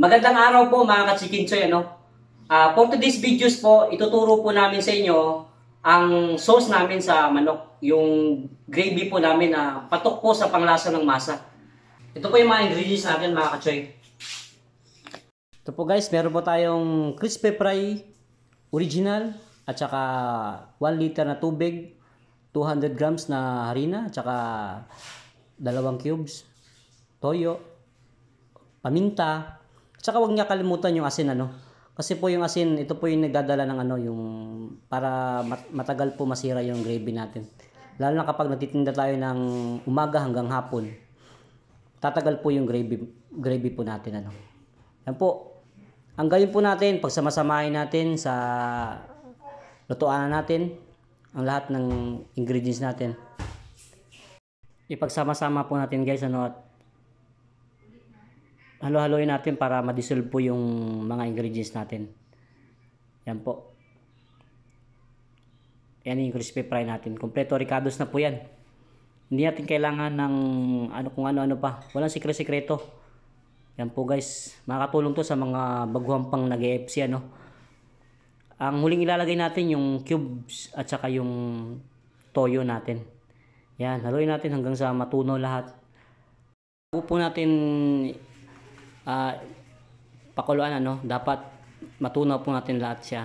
Magandang araw po mga kachikinchoy. Ano? Uh, for today's videos po, ituturo po namin sa inyo ang sauce namin sa manok. Yung gravy po namin na uh, patok po sa panglasa ng masa. Ito po yung mga ingredients natin mga kachoy. Ito po guys, meron po tayong crispy fry original at saka 1 liter na tubig, 200 grams na harina at saka dalawang cubes, toyo, paminta, Tsaka wag niya kalimutan yung asin ano. Kasi po yung asin, ito po yung nagdadala ng ano, yung para matagal po masira yung gravy natin. Lalo na kapag natitinda tayo ng umaga hanggang hapon. Tatagal po yung gravy, gravy po natin ano. Yan po. Ang gayon po natin, pag natin sa lutuan natin, ang lahat ng ingredients natin. Ipagsama-sama po natin guys ano at halo-haloin natin para ma-dissolve po yung mga ingredients natin. Yan po. Yan yung crispy fry natin. Kompleto ricados na po yan. Hindi natin kailangan ng ano kung ano-ano pa. Walang sikre-sikreto. Yan po guys. Makakatulong to sa mga baguhan pang nag fc ano. Ang huling ilalagay natin yung cubes at saka yung toyo natin. Yan. Haluin natin hanggang sa matunaw lahat. Bago po natin uh, pakuluan ano, dapat matunaw po natin lahat siya.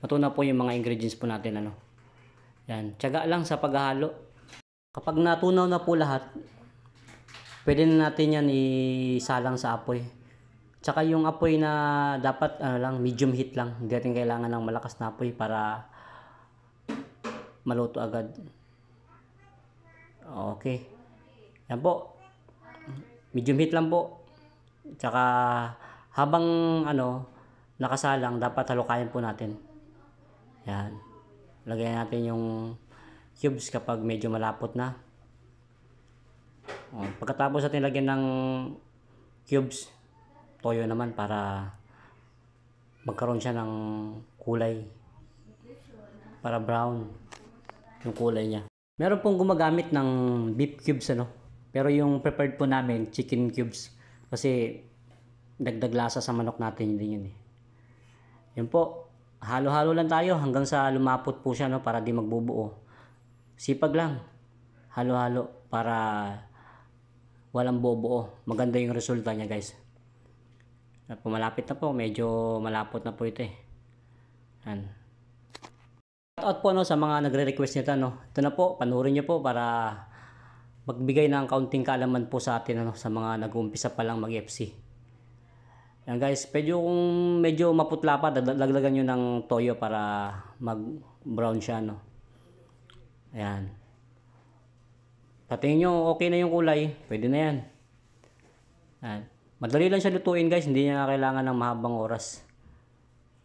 Matunaw po yung mga ingredients po natin ano. Yan, tiyaga lang sa paghahalo. Kapag natunaw na po lahat, pwede na natin yan isalang sa apoy. Tsaka yung apoy na dapat ano lang, medium heat lang. Hindi natin kailangan ng malakas na apoy para maluto agad. Okay. Yan po. Medium heat lang po. Tsaka habang ano, nakasalang dapat halukayin po natin. Yan. Lagyan natin yung cubes kapag medyo malapot na. O, oh, pagkatapos natin lagyan ng cubes, toyo naman para magkaroon siya ng kulay para brown yung kulay niya. Meron pong gumagamit ng beef cubes ano, pero yung prepared po namin chicken cubes. Kasi dagdag lasa sa manok natin din yun eh. Yun po, halo-halo lang tayo hanggang sa lumapot po siya no, para di magbubuo. Sipag lang, halo-halo para walang bobuo. Maganda yung resulta niya guys. Pumalapit na po, medyo malapot na po ito eh. Yan. Shout out po no, sa mga nagre-request nito. No. Ito na po, panurin niyo po para magbigay ng kaunting kaalaman po sa atin ano, sa mga nag-uumpisa pa lang mag-FC. Yan guys, pwede kung medyo maputla pa, laglagan nyo ng toyo para mag-brown siya. No? Ayan. Patingin nyo, okay na yung kulay. Pwede na yan. Ayan. Madali lang siya lutuin guys, hindi niya kailangan ng mahabang oras.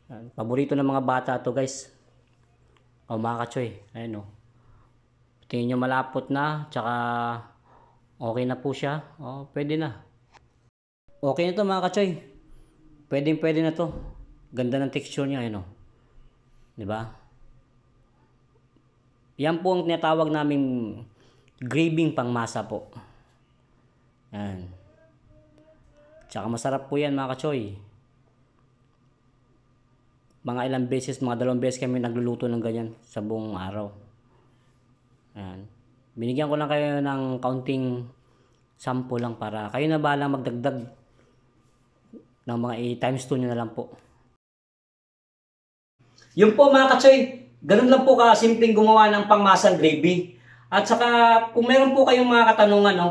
Ayan. Paborito ng mga bata to guys. O oh, mga kachoy, ayan o. Oh. Tingin nyo malapot na, tsaka okay na po siya. O, pwede na. Okay na to mga kachoy. Pwede pwede na to. Ganda ng texture niya, ano. ba? Diba? Yan po ang tinatawag naming graving pangmasa po. Yan. Tsaka masarap po yan mga kachoy. Mga ilang beses, mga dalawang beses kami nagluluto ng ganyan sa buong araw. Ayan. Binigyan ko lang kayo ng counting sample lang para kayo na bahala magdagdag ng mga 8 times 2 nyo na lang po. Yun po mga katsoy, ganun lang po ka simpleng gumawa ng pangmasang gravy. At saka kung meron po kayong mga katanungan, no,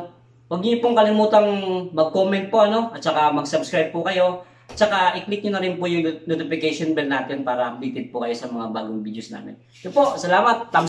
huwag niyo pong kalimutang mag-comment po ano, at saka mag-subscribe po kayo. At saka i-click niyo na rin po yung notification bell natin para updated po kayo sa mga bagong videos namin. Yun po, salamat. Thumbs